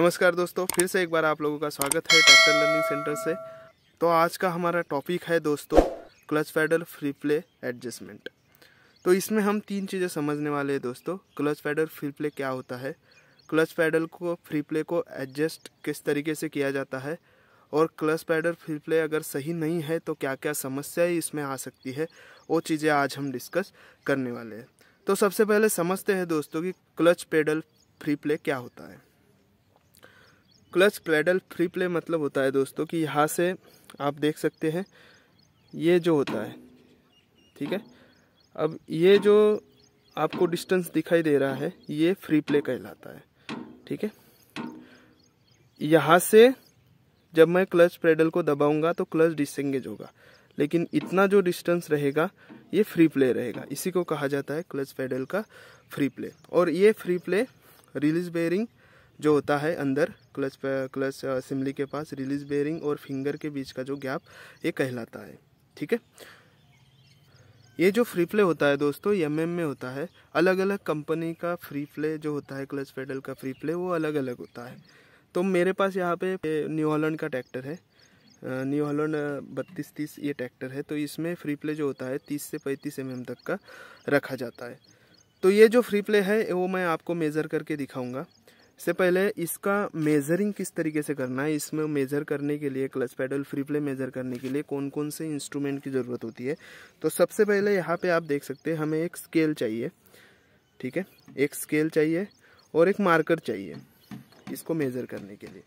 नमस्कार दोस्तों फिर से एक बार आप लोगों का स्वागत है ट्रैक्टर लर्निंग सेंटर से तो आज का हमारा टॉपिक है दोस्तों clutch pedal free play adjustment तो इसमें हम तीन चीज़ें समझने वाले हैं दोस्तों क्लच पैडल फ्री प्ले क्या होता है क्लच पैडल को फ्री प्ले को एडजस्ट किस तरीके से किया जाता है और क्लच पैडल फ्री प्ले अगर सही नहीं है तो क्या क्या समस्याएँ इसमें आ सकती है वो चीज़ें आज हम डिस्कस करने वाले हैं तो सबसे पहले समझते हैं दोस्तों कि क्लच पैडल फ्री प्ले क्या होता है क्लच क्लैडल फ्री प्ले मतलब होता है दोस्तों कि यहाँ से आप देख सकते हैं ये जो होता है ठीक है अब ये जो आपको डिस्टेंस दिखाई दे रहा है ये फ्री प्ले कहलाता है ठीक है यहाँ से जब मैं क्लच पेडल को दबाऊंगा तो क्लच डिसंगेज होगा लेकिन इतना जो डिस्टेंस रहेगा ये फ्री प्ले रहेगा इसी को कहा जाता है क्लच पेडल का फ्री प्ले और ये फ्री प्ले रिलीज बेयरिंग जो होता है अंदर क्लच क्लच असेंबली के पास रिलीज बेयरिंग और फिंगर के बीच का जो गैप ये कहलाता है ठीक है ये जो फ्री प्ले होता है दोस्तों एम mm में होता है अलग अलग कंपनी का फ्री प्ले जो होता है क्लच पेडल का फ्री प्ले वो अलग अलग होता है तो मेरे पास यहाँ पे न्यू हॉलैंड का ट्रैक्टर है न्यू हॉलैंड बत्तीस तीस ये ट्रैक्टर है तो इसमें फ्री प्ले जो होता है तीस से पैंतीस एम mm तक का रखा जाता है तो ये जो फ्री प्ले है वो मैं आपको मेज़र करके दिखाऊँगा इससे पहले इसका मेजरिंग किस तरीके से करना है इसमें मेजर करने के लिए clutch pedal free play measure करने के लिए कौन कौन से इंस्ट्रूमेंट की ज़रूरत होती है तो सबसे पहले यहाँ पे आप देख सकते हैं हमें एक स्केल चाहिए ठीक है एक स्केल चाहिए और एक मार्कर चाहिए इसको मेज़र करने के लिए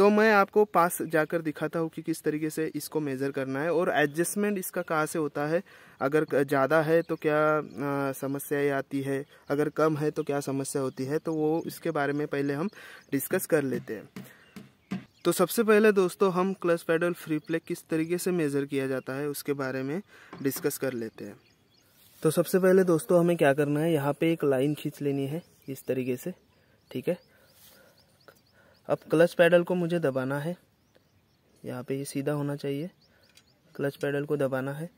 तो मैं आपको पास जाकर दिखाता हूँ कि किस तरीके से इसको मेज़र करना है और एडजस्टमेंट इसका कहाँ से होता है अगर ज़्यादा है तो क्या समस्याएँ आती है अगर कम है तो क्या समस्या होती है तो वो इसके बारे में पहले हम डिस्कस कर लेते हैं तो सबसे पहले दोस्तों हम क्लच पैडल फ्री प्ले किस तरीके से मेज़र किया जाता है उसके बारे में डिस्कस कर लेते हैं तो सबसे पहले दोस्तों हमें क्या करना है यहाँ पे एक लाइन खींच लेनी है इस तरीके से ठीक है अब क्लच पैडल को मुझे दबाना है यहाँ पे ये सीधा होना चाहिए क्लच पैडल को दबाना है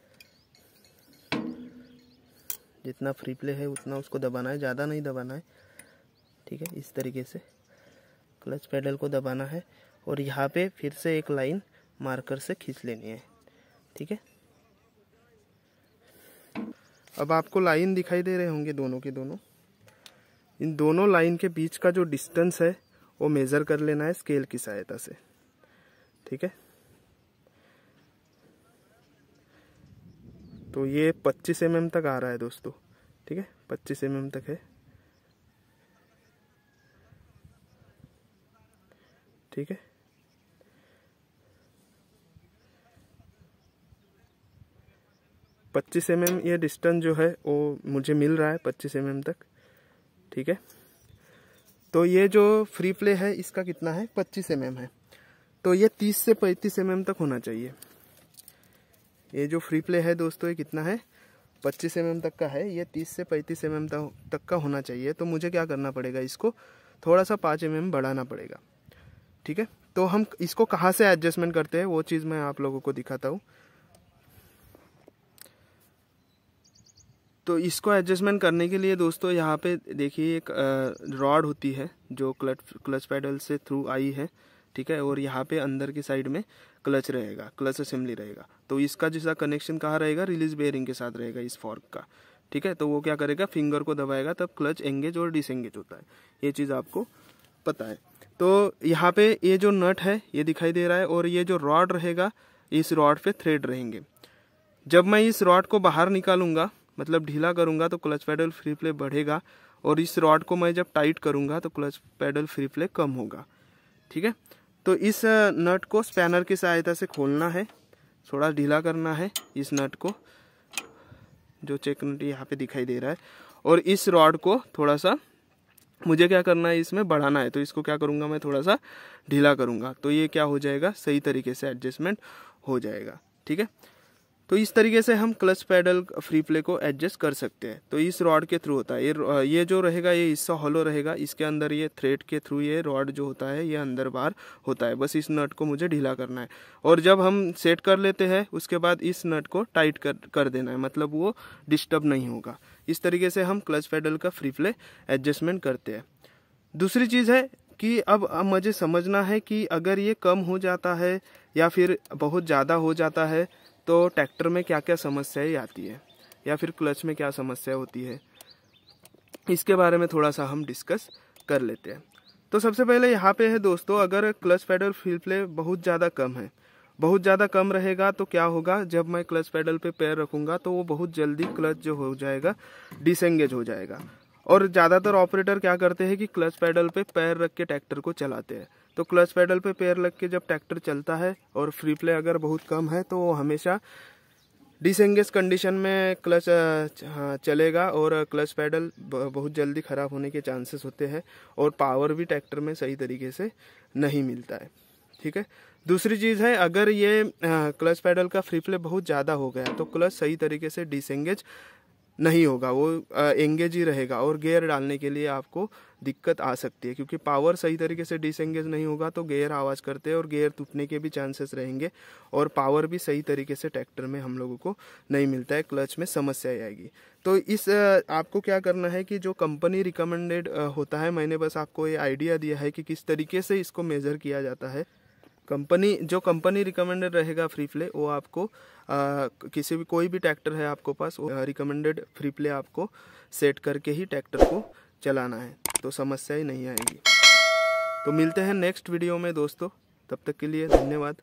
जितना फ्री प्ले है उतना उसको दबाना है ज़्यादा नहीं दबाना है ठीक है इस तरीके से क्लच पैडल को दबाना है और यहाँ पे फिर से एक लाइन मार्कर से खींच लेनी है ठीक है अब आपको लाइन दिखाई दे रहे होंगे दोनों के दोनों इन दोनों लाइन के बीच का जो डिस्टेंस है वो मेज़र कर लेना है स्केल की सहायता से ठीक है तो ये 25 एम mm तक आ रहा है दोस्तों ठीक है 25 एम mm तक है ठीक है पच्चीस एम mm ये डिस्टेंस जो है वो मुझे मिल रहा है पच्चीस एम mm तक ठीक है तो ये जो फ्री प्ले है इसका कितना है पच्चीस एम mm है तो ये तीस से पैंतीस एम mm तक होना चाहिए ये जो फ्री प्ले है दोस्तों ये कितना है पच्चीस एम mm तक का है ये तीस से पैंतीस एम mm तक का होना चाहिए तो मुझे क्या करना पड़ेगा इसको थोड़ा सा पाँच एम mm बढ़ाना पड़ेगा ठीक है तो हम इसको कहाँ से एडजस्टमेंट करते हैं वो चीज़ मैं आप लोगों को दिखाता हूँ तो इसको एडजस्टमेंट करने के लिए दोस्तों यहाँ पे देखिए एक रॉड होती है जो क्लच क्लच पैडल से थ्रू आई है ठीक है और यहाँ पे अंदर की साइड में क्लच रहेगा क्लच असेंबली रहेगा तो इसका जैसा कनेक्शन कहाँ रहेगा रिलीज बेयरिंग के साथ रहेगा इस फॉर्क का ठीक है तो वो क्या करेगा फिंगर को दबाएगा तब क्लच एंगेज और डिसंगेज होता है ये चीज़ आपको पता है तो यहाँ पे ये जो नट है ये दिखाई दे रहा है और ये जो रॉड रहेगा इस रॉड पे थ्रेड रहेंगे जब मैं इस रॉड को बाहर निकालूंगा मतलब ढीला करूँगा तो क्लच पैडल फ्री प्ले बढ़ेगा और इस रॉड को मैं जब टाइट करूँगा तो क्लच पैडल फ्री प्ले कम होगा ठीक है तो इस नट को स्पैनर की सहायता से खोलना है थोड़ा ढीला करना है इस नट को जो चेक नट यहाँ पे दिखाई दे रहा है और इस रॉड को थोड़ा सा मुझे क्या करना है इसमें बढ़ाना है तो इसको क्या करूँगा मैं थोड़ा सा ढीला करूँगा तो ये क्या हो जाएगा सही तरीके से एडजस्टमेंट हो जाएगा ठीक है तो इस तरीके से हम क्लच पैडल फ्री प्ले को एडजस्ट कर सकते हैं तो इस रॉड के थ्रू होता है ये ये जो रहेगा ये हिस्सा हॉलो रहेगा इसके अंदर ये थ्रेड के थ्रू ये रॉड जो होता है ये अंदर बाहर होता है बस इस नट को मुझे ढीला करना है और जब हम सेट कर लेते हैं उसके बाद इस नट को टाइट कर कर देना है मतलब वो डिस्टर्ब नहीं होगा इस तरीके से हम क्लच पैडल का फ्री प्ले एडजस्टमेंट करते हैं दूसरी चीज़ है कि अब मुझे समझना है कि अगर ये कम हो जाता है या फिर बहुत ज़्यादा हो जाता है तो ट्रैक्टर में क्या क्या समस्याएं आती है या फिर क्लच में क्या समस्या होती है इसके बारे में थोड़ा सा हम डिस्कस कर लेते हैं तो सबसे पहले यहाँ पे है दोस्तों अगर क्लच पैडल फील प्ले बहुत ज़्यादा कम है बहुत ज़्यादा कम रहेगा तो क्या होगा जब मैं क्लच पैडल पे पैर रखूँगा तो वो बहुत जल्दी क्लच जो हो जाएगा डिसंगेज हो जाएगा और ज़्यादातर ऑपरेटर क्या करते हैं कि क्लच पैडल पे पैर रख के ट्रैक्टर को चलाते हैं तो क्लच पैडल पे पैर लग के जब ट्रैक्टर चलता है और फ्री प्ले अगर बहुत कम है तो हमेशा डिसंगेज कंडीशन में क्लच हाँ, चलेगा और क्लच पैडल बहुत जल्दी ख़राब होने के चांसेस होते हैं और पावर भी ट्रैक्टर में सही तरीके से नहीं मिलता है ठीक है दूसरी चीज़ है अगर ये क्लच पैडल का फ्री प्ले बहुत ज़्यादा हो गया तो क्लच सही तरीके से डिसंगेज नहीं होगा वो एंगेज ही रहेगा और गेयर डालने के लिए आपको दिक्कत आ सकती है क्योंकि पावर सही तरीके से डिसंगेज नहीं होगा तो गेयर आवाज़ करते हैं और गेयर टूटने के भी चांसेस रहेंगे और पावर भी सही तरीके से ट्रैक्टर में हम लोगों को नहीं मिलता है क्लच में समस्या आएगी तो इस आपको क्या करना है कि जो कंपनी रिकमेंडेड होता है मैंने बस आपको ये आइडिया दिया है कि किस तरीके से इसको मेज़र किया जाता है कंपनी जो कंपनी रिकमेंडेड रहेगा फ्री प्ले वो आपको आ, किसी भी कोई भी ट्रैक्टर है आपको पास रिकमेंडेड फ्री प्ले आपको सेट करके ही ट्रैक्टर को चलाना है तो समस्या ही नहीं आएगी तो मिलते हैं नेक्स्ट वीडियो में दोस्तों तब तक के लिए धन्यवाद